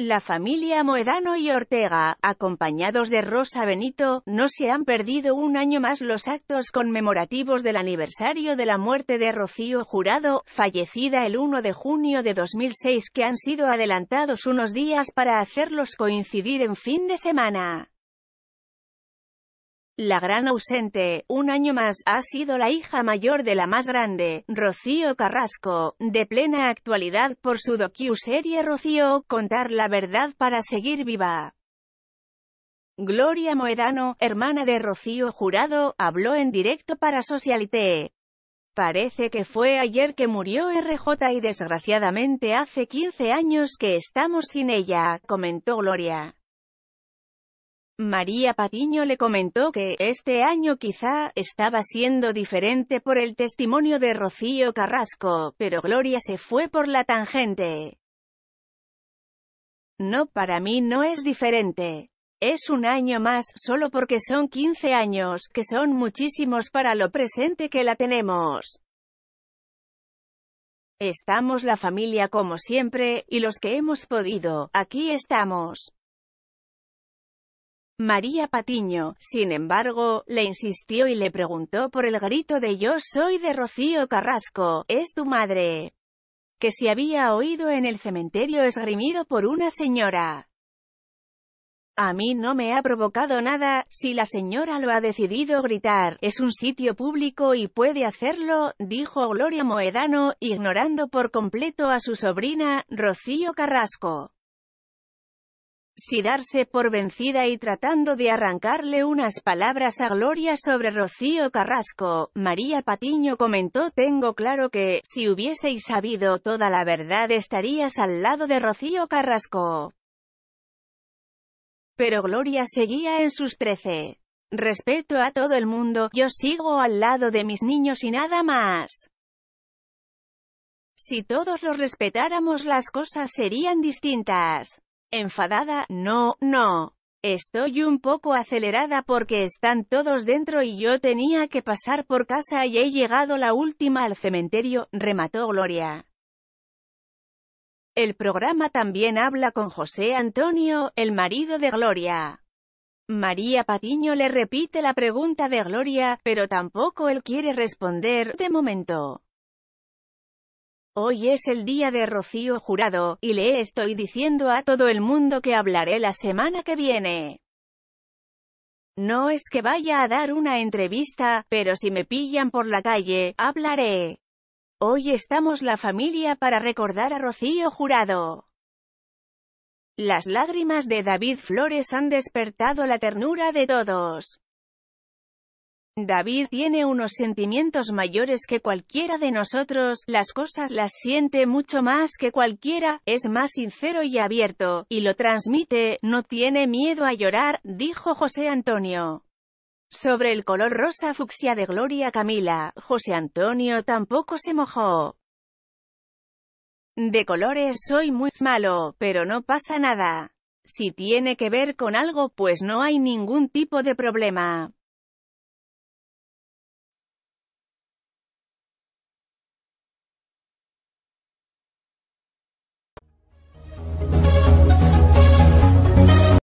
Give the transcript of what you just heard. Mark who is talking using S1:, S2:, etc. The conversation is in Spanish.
S1: La familia Moedano y Ortega, acompañados de Rosa Benito, no se han perdido un año más los actos conmemorativos del aniversario de la muerte de Rocío Jurado, fallecida el 1 de junio de 2006 que han sido adelantados unos días para hacerlos coincidir en fin de semana. La gran ausente, un año más, ha sido la hija mayor de la más grande, Rocío Carrasco, de plena actualidad por su docu-serie Rocío, Contar la verdad para seguir viva. Gloria Moedano, hermana de Rocío Jurado, habló en directo para Socialité. Parece que fue ayer que murió RJ y desgraciadamente hace 15 años que estamos sin ella, comentó Gloria. María Patiño le comentó que, este año quizá, estaba siendo diferente por el testimonio de Rocío Carrasco, pero Gloria se fue por la tangente. No, para mí no es diferente. Es un año más, solo porque son 15 años, que son muchísimos para lo presente que la tenemos. Estamos la familia como siempre, y los que hemos podido, aquí estamos. María Patiño, sin embargo, le insistió y le preguntó por el grito de Yo soy de Rocío Carrasco, es tu madre, que se había oído en el cementerio esgrimido por una señora. A mí no me ha provocado nada, si la señora lo ha decidido gritar, es un sitio público y puede hacerlo, dijo Gloria Moedano, ignorando por completo a su sobrina, Rocío Carrasco si darse por vencida y tratando de arrancarle unas palabras a Gloria sobre Rocío Carrasco, María Patiño comentó Tengo claro que, si hubieseis sabido toda la verdad estarías al lado de Rocío Carrasco. Pero Gloria seguía en sus trece. Respeto a todo el mundo, yo sigo al lado de mis niños y nada más. Si todos los respetáramos las cosas serían distintas. Enfadada, no, no. Estoy un poco acelerada porque están todos dentro y yo tenía que pasar por casa y he llegado la última al cementerio, remató Gloria. El programa también habla con José Antonio, el marido de Gloria. María Patiño le repite la pregunta de Gloria, pero tampoco él quiere responder, de momento. Hoy es el día de Rocío Jurado, y le estoy diciendo a todo el mundo que hablaré la semana que viene. No es que vaya a dar una entrevista, pero si me pillan por la calle, hablaré. Hoy estamos la familia para recordar a Rocío Jurado. Las lágrimas de David Flores han despertado la ternura de todos. David tiene unos sentimientos mayores que cualquiera de nosotros, las cosas las siente mucho más que cualquiera, es más sincero y abierto, y lo transmite, no tiene miedo a llorar, dijo José Antonio. Sobre el color rosa fucsia de Gloria Camila, José Antonio tampoco se mojó. De colores soy muy malo, pero no pasa nada. Si tiene que ver con algo pues no hay ningún tipo de problema.